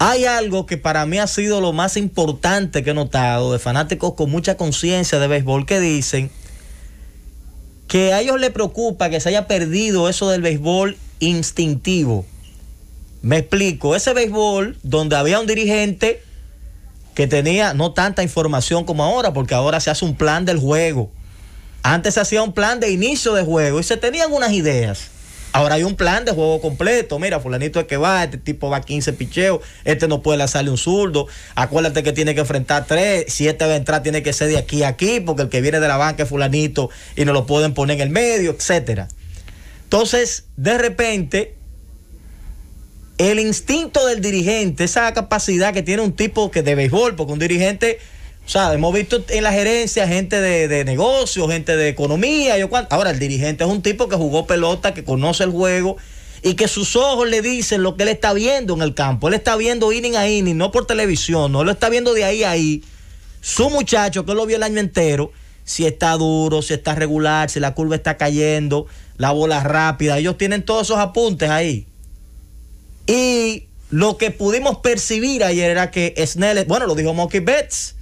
Hay algo que para mí ha sido lo más importante que he notado de fanáticos con mucha conciencia de béisbol que dicen que a ellos les preocupa que se haya perdido eso del béisbol instintivo. Me explico, ese béisbol donde había un dirigente que tenía no tanta información como ahora, porque ahora se hace un plan del juego. Antes se hacía un plan de inicio de juego y se tenían unas ideas. Ahora hay un plan de juego completo. Mira, fulanito es que va, este tipo va 15 picheos, este no puede lanzarle un zurdo. Acuérdate que tiene que enfrentar tres. Si este va a entrar, tiene que ser de aquí a aquí, porque el que viene de la banca es fulanito y no lo pueden poner en el medio, etcétera. Entonces, de repente, el instinto del dirigente, esa capacidad que tiene un tipo que de béisbol, porque un dirigente o sea, hemos visto en la gerencia gente de, de negocios, gente de economía. Yo, Ahora, el dirigente es un tipo que jugó pelota, que conoce el juego y que sus ojos le dicen lo que él está viendo en el campo. Él está viendo inning a inning, no por televisión, no lo está viendo de ahí a ahí. Su muchacho, que lo vio el año entero, si está duro, si está regular, si la curva está cayendo, la bola rápida. Ellos tienen todos esos apuntes ahí. Y lo que pudimos percibir ayer era que Snell, bueno, lo dijo Monkey Betts,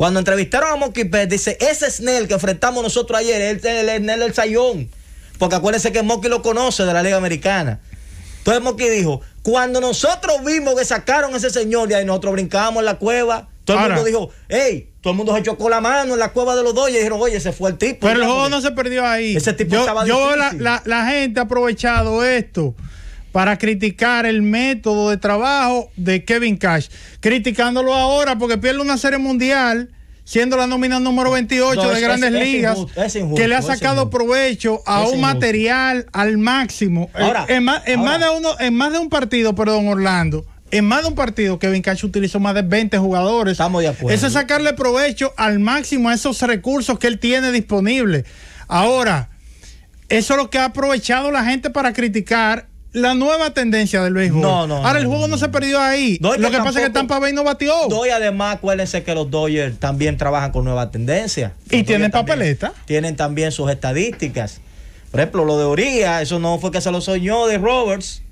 cuando entrevistaron a Monkey Pérez, dice, ese Snell que enfrentamos nosotros ayer, el, el, el Snell del Sayón. Porque acuérdense que Monkey lo conoce de la Liga Americana. Entonces Monkey dijo, cuando nosotros vimos que sacaron a ese señor y ahí, nosotros brincábamos en la cueva, todo el mundo dijo, hey, todo el mundo se chocó la mano en la cueva de los dos y dijeron, oye, ese fue el tipo. Pero el juego no se perdió ahí. Ese tipo estaba yo la, la, la gente ha aprovechado esto para criticar el método de trabajo de Kevin Cash, criticándolo ahora porque pierde una serie mundial siendo la nómina número 28 de Grandes Ligas, que le ha sacado provecho a un material al máximo. Eh, ahora, en, más de uno, en más de un partido, perdón, Orlando, en más de un partido, Kevin Cash utilizó más de 20 jugadores. Estamos de acuerdo. Eso es sacarle provecho al máximo a esos recursos que él tiene disponibles. Ahora, eso es lo que ha aprovechado la gente para criticar la nueva tendencia del béisbol. No, no. Ahora el juego no, se perdió ahí. Lo que, pasa es que Tampa Bay no batió. Doy, además acuérdense que los Dodgers también trabajan con nueva tendencia. y tienen papeleta. tienen también sus estadísticas. Por ejemplo, lo de Oría, eso no fue que se lo soñó de Roberts.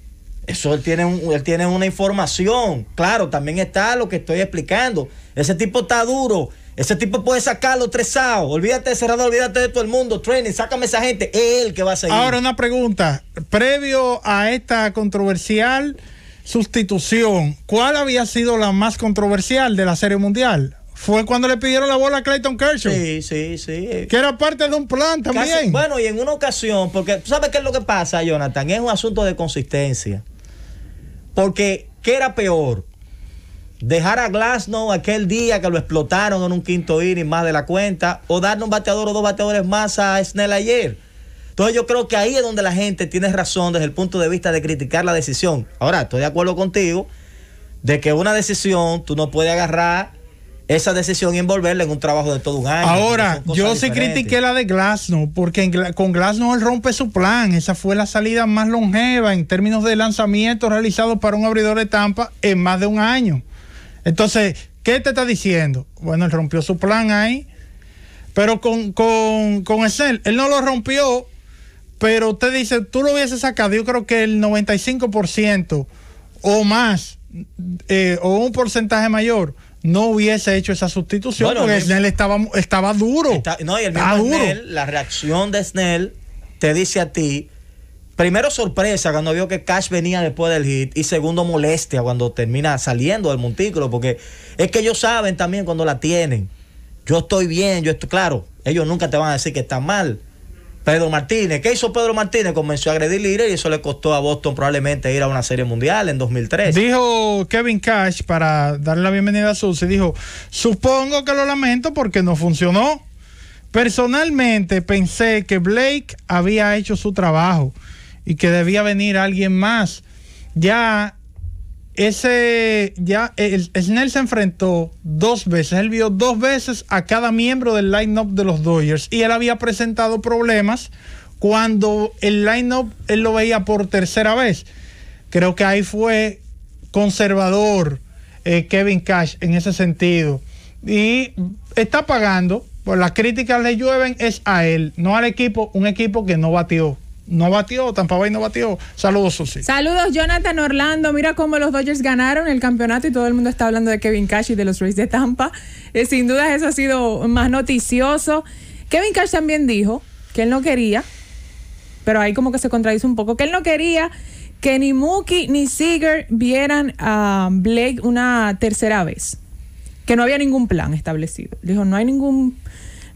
Eso tiene, él tiene una información. Claro, también está lo que estoy explicando. Ese tipo está duro. Ese tipo puede sacarlo tresado. Olvídate de cerrado, olvídate de todo el mundo. Training, sácame esa gente. él que va a seguir. Ahora una pregunta. Previo a esta controversial sustitución, ¿cuál había sido la más controversial de la Serie Mundial? Fue cuando le pidieron la bola a Clayton Kershaw. Sí, sí, sí. Que era parte de un plan también. bueno, y en una ocasión, porque tú sabes qué es lo que pasa, Jonathan, es un asunto de consistencia. Porque, ¿qué era peor? dejar a Glasnow aquel día que lo explotaron en un quinto inning más de la cuenta, o darle un bateador o dos bateadores más a Snell ayer. Entonces yo creo que ahí es donde la gente tiene razón desde el punto de vista de criticar la decisión. Ahora, estoy de acuerdo contigo de que una decisión tú no puedes agarrar esa decisión y envolverla en un trabajo de todo un año. Ahora, yo sí critiqué la de Glasnow, porque con Glasnow él rompe su plan. Esa fue la salida más longeva en términos de lanzamiento realizado para un abridor de Tampa en más de un año. Entonces, ¿qué te está diciendo? Bueno, él rompió su plan ahí, pero con, con, él no lo rompió, pero usted dice, tú lo hubieses sacado, yo creo que el 95% o más, eh, o un porcentaje mayor, no hubiese hecho esa sustitución porque Snell estaba, estaba duro. no, y el mismo Snell, la reacción de Snell te dice a ti primero sorpresa cuando vio que Cash venía después del hit y segundo molestia cuando termina saliendo del montículo, porque es que ellos saben también cuando la tienen. Yo estoy bien, yo estoy claro, ellos nunca te van a decir que está mal. Pedro Martínez, ¿qué hizo Pedro Martínez? Comenzó a agredir líderes y eso le costó a Boston probablemente ir a una serie mundial en 2003. Dijo Kevin Cash para darle la bienvenida a Susi, dijo, supongo que lo lamento porque no funcionó. Personalmente pensé que Blake había hecho su trabajo y que debía venir alguien más. Ya ese, ya Snell se enfrentó dos veces, él vio dos veces a cada miembro del line-up de los Dodgers y él había presentado problemas cuando el line-up él lo veía por tercera vez. Creo que ahí fue conservador eh, Kevin Cash en ese sentido. Y está pagando, por las críticas le llueven es a él, no al equipo, un equipo que no batió no batió, Tampa Bay no batió. Saludos, Susi. Saludos, Jonathan Orlando. Mira cómo los Dodgers ganaron el campeonato y todo el mundo está hablando de Kevin Cash y de los Rays de Tampa. Eh, sin duda eso ha sido más noticioso. Kevin Cash también dijo que él no quería, pero ahí como que se contradice un poco, que él no quería que ni Mookie ni Seager vieran a Blake una tercera vez. Que no había ningún plan establecido. Dijo, no hay ningún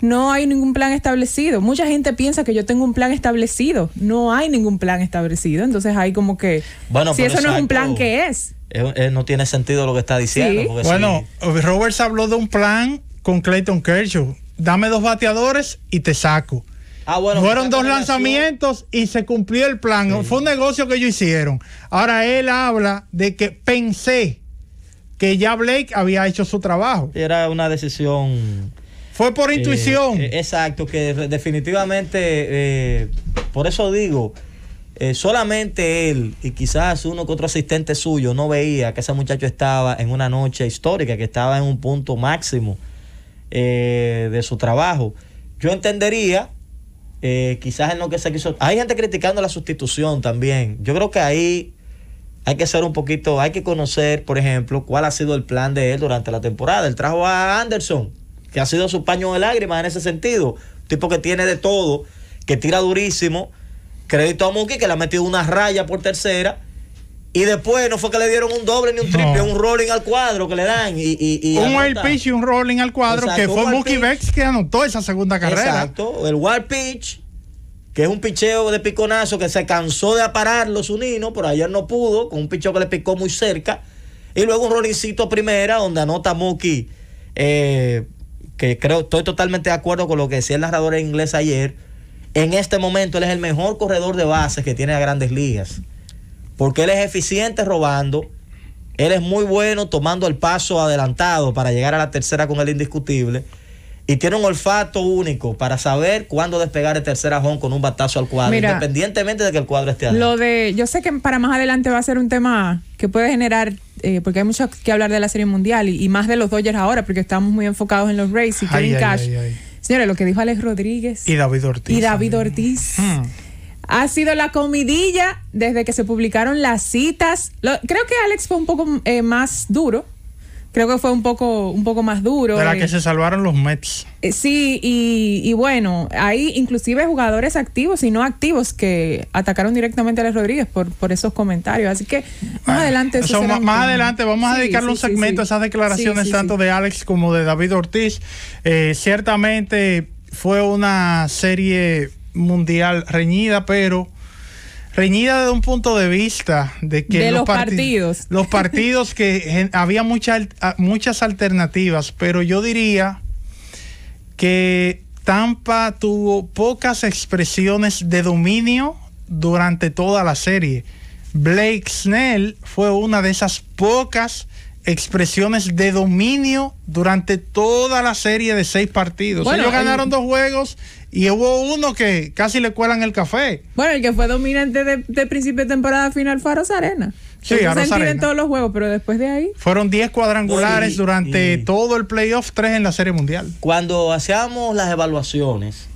no hay ningún plan establecido. Mucha gente piensa que yo tengo un plan establecido. No hay ningún plan establecido. Entonces hay como que... Bueno, si eso no es un plan, ¿qué es? Eh, eh, no tiene sentido lo que está diciendo. Bueno, Roberts habló de un plan con Clayton Kershaw. Dame dos bateadores y te saco. Ah, bueno, Fueron dos lanzamientos y se cumplió el plan. Fue un negocio que ellos hicieron. Ahora él habla de que pensé que ya Blake había hecho su trabajo. Era una decisión fue por eh, intuición. Eh, exacto, que definitivamente, eh, por eso digo, solamente él y quizás uno que otro asistente suyo no veía que ese muchacho estaba en una noche histórica, que estaba en un punto máximo de su trabajo. Yo entendería, quizás en lo que se quiso... Hay gente criticando la sustitución también. Yo creo que ahí hay que ser un poquito, hay que conocer, por ejemplo, cuál ha sido el plan de él durante la temporada. Él trajo a Anderson que ha sido su paño de lágrimas en ese sentido. un Tipo que tiene de todo, que tira durísimo. Crédito a Mookie que le ha metido una raya por tercera. Y después no fue que le dieron un doble ni un triple, un rolling al cuadro que le dan. Y, un wild pitch y un rolling al cuadro, que fue Mookie Bex que anotó esa segunda carrera. Exacto, el wild pitch, que es un picheo de piconazo que se cansó de aparar los uninos, por ayer no pudo, con un picheo que le picó muy cerca. Y luego un rollingcito a primera, donde anota Mookie eh, que creo, estoy totalmente de acuerdo con lo que decía el narrador en inglés ayer. En este momento él es el mejor corredor de bases que tiene a grandes ligas. Porque él es eficiente robando. Él es muy bueno tomando el paso adelantado para llegar a la tercera con el indiscutible. Y tiene un olfato único para saber cuándo despegar el tercer ajón con un batazo al cuadro, independientemente de que el cuadro esté adelante Lo de, yo sé que para más adelante va a ser un tema que puede generar eh, porque hay mucho que hablar de la Serie Mundial y, más de los Dodgers ahora, porque estamos muy enfocados en los Rays y Kevin Cash. Señores, lo que dijo Alex Rodríguez. Y David Ortiz. David Ortiz. Hmm. Ha sido la comidilla desde que se publicaron las citas. creo que Alex fue un poco eh, más duro creo que fue un poco, un poco más duro. De la eh. que se salvaron los Mets. Eh, sí, y, bueno, hay inclusive jugadores activos y no activos que atacaron directamente a Les Rodríguez por, por esos comentarios. Así que más adelante. Eso más adelante vamos a dedicarle un segmento a esas declaraciones tanto de Alex como de David Ortiz. Eh, ciertamente fue una serie mundial reñida, pero reñida desde un punto de vista de que los, partidos los partidos que había muchas muchas alternativas pero yo diría que Tampa tuvo pocas expresiones de dominio durante toda la serie Blake Snell fue una de esas pocas expresiones de dominio durante toda la serie de seis partidos. Ellos ganaron dos juegos y hubo uno que casi le cuelan el café. Bueno, el que fue dominante de, principio de temporada final fue arena Sí, a Rosarena. en todos los juegos, pero después de ahí. Fueron 10 cuadrangulares durante todo el playoff, 3 en la Serie Mundial. Cuando hacíamos las evaluaciones,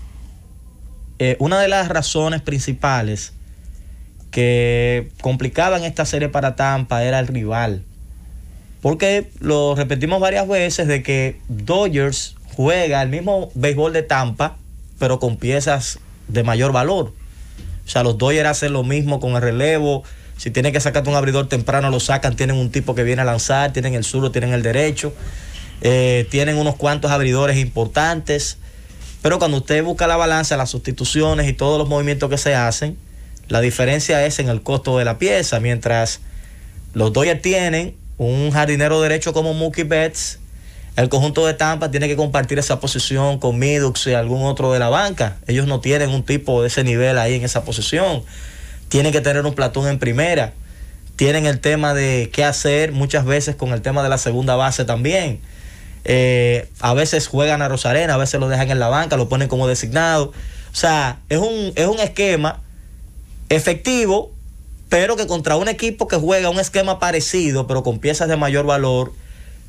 eh, una de las razones principales que complicaban esta serie para Tampa era el rival. Porque lo repetimos varias veces de que Dodgers juega el mismo béisbol de Tampa pero con piezas de mayor valor. O sea, los Dodgers hacen lo mismo con el relevo. Si tienen que sacarte un abridor temprano, lo sacan. Tienen un tipo que viene a lanzar, tienen el sur, tienen el derecho. Eh, tienen unos cuantos abridores importantes. Pero cuando usted busca la balanza, las sustituciones y todos los movimientos que se hacen, la diferencia es en el costo de la pieza. Mientras los Dodgers tienen un jardinero derecho como Mookie Betts, el conjunto de Tampa tiene que compartir esa posición con Midux y algún otro de la banca. Ellos no tienen un tipo de ese nivel ahí en esa posición. Tienen que tener un platón en primera. Tienen el tema de qué hacer muchas veces con el tema de la segunda base también. Eh, a veces juegan a Rosarena, a veces lo dejan en la banca, lo ponen como designado. O sea, es un, es un esquema efectivo, pero que contra un equipo que juega un esquema parecido, pero con piezas de mayor valor,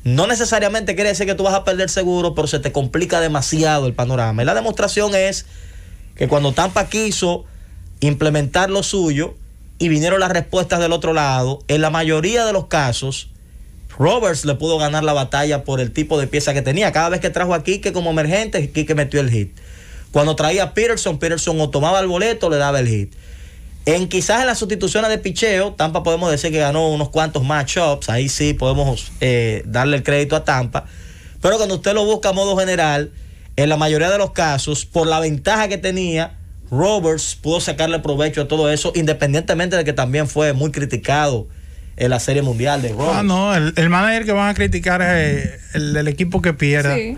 no necesariamente quiere decir que tú vas a perder seguro, pero se te complica demasiado el panorama. Y la demostración es que cuando Tampa quiso implementar lo suyo y vinieron las respuestas del otro lado, en la mayoría de los casos, Roberts le pudo ganar la batalla por el tipo de pieza que tenía. Cada vez que trajo a que como emergente, que metió el hit. Cuando traía a Peterson, Peterson o tomaba el boleto le daba el hit. En quizás en las sustituciones de picheo, Tampa podemos decir que ganó unos cuantos matchups, ahí sí podemos eh, darle el crédito a Tampa, pero cuando usted lo busca a modo general, en la mayoría de los casos, por la ventaja que tenía, Roberts pudo sacarle provecho a todo eso, independientemente de que también fue muy criticado en la Serie Mundial de ah, Roberts. Ah, no, el, manager que van a criticar es el, equipo que pierde.